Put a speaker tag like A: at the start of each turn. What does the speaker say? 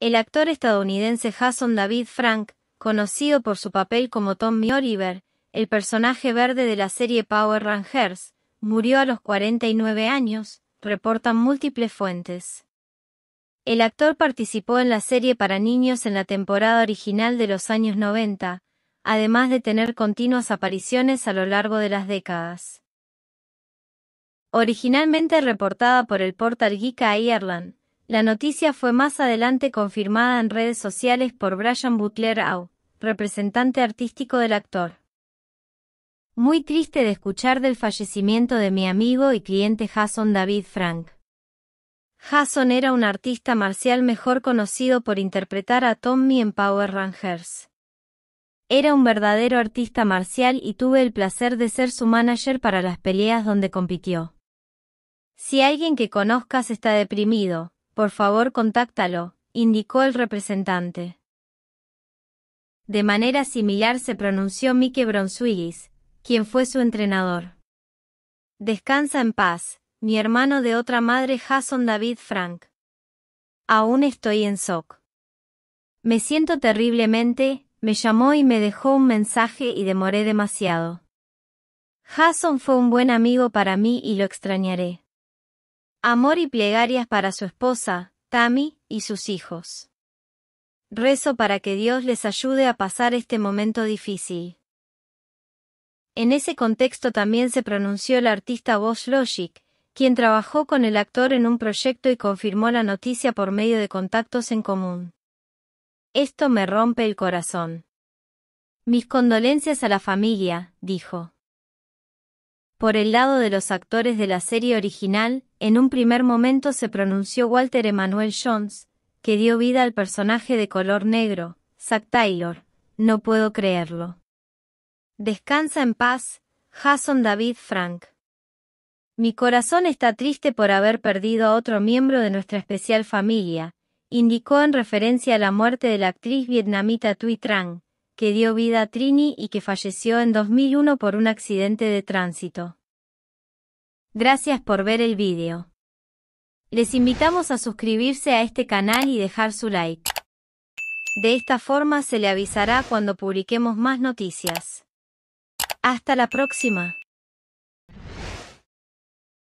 A: El actor estadounidense Jason David Frank, conocido por su papel como Tommy Oliver, el personaje verde de la serie Power Rangers, murió a los 49 años, reportan múltiples fuentes. El actor participó en la serie para niños en la temporada original de los años 90, además de tener continuas apariciones a lo largo de las décadas. Originalmente reportada por el portal Geek Ireland, la noticia fue más adelante confirmada en redes sociales por Brian Butler Au, representante artístico del actor. Muy triste de escuchar del fallecimiento de mi amigo y cliente Jason David Frank. Jason era un artista marcial mejor conocido por interpretar a Tommy en Power Rangers. Era un verdadero artista marcial y tuve el placer de ser su manager para las peleas donde compitió. Si alguien que conozcas está deprimido, por favor, contáctalo, indicó el representante. De manera similar se pronunció Mike Bronswiggis, quien fue su entrenador. Descansa en paz, mi hermano de otra madre Jason David Frank. Aún estoy en shock. Me siento terriblemente, me llamó y me dejó un mensaje y demoré demasiado. Jason fue un buen amigo para mí y lo extrañaré. Amor y plegarias para su esposa, Tammy, y sus hijos. Rezo para que Dios les ayude a pasar este momento difícil. En ese contexto también se pronunció el artista Vos Logic, quien trabajó con el actor en un proyecto y confirmó la noticia por medio de contactos en común. Esto me rompe el corazón. Mis condolencias a la familia, dijo. Por el lado de los actores de la serie original, en un primer momento se pronunció Walter Emanuel Jones, que dio vida al personaje de color negro, Zack Taylor. No puedo creerlo. Descansa en paz, Jason David Frank. Mi corazón está triste por haber perdido a otro miembro de nuestra especial familia, indicó en referencia a la muerte de la actriz vietnamita Thuy Trang, que dio vida a Trini y que falleció en 2001 por un accidente de tránsito. Gracias por ver el vídeo. Les invitamos a suscribirse a este canal y dejar su like. De esta forma se le avisará cuando publiquemos más noticias. Hasta la próxima.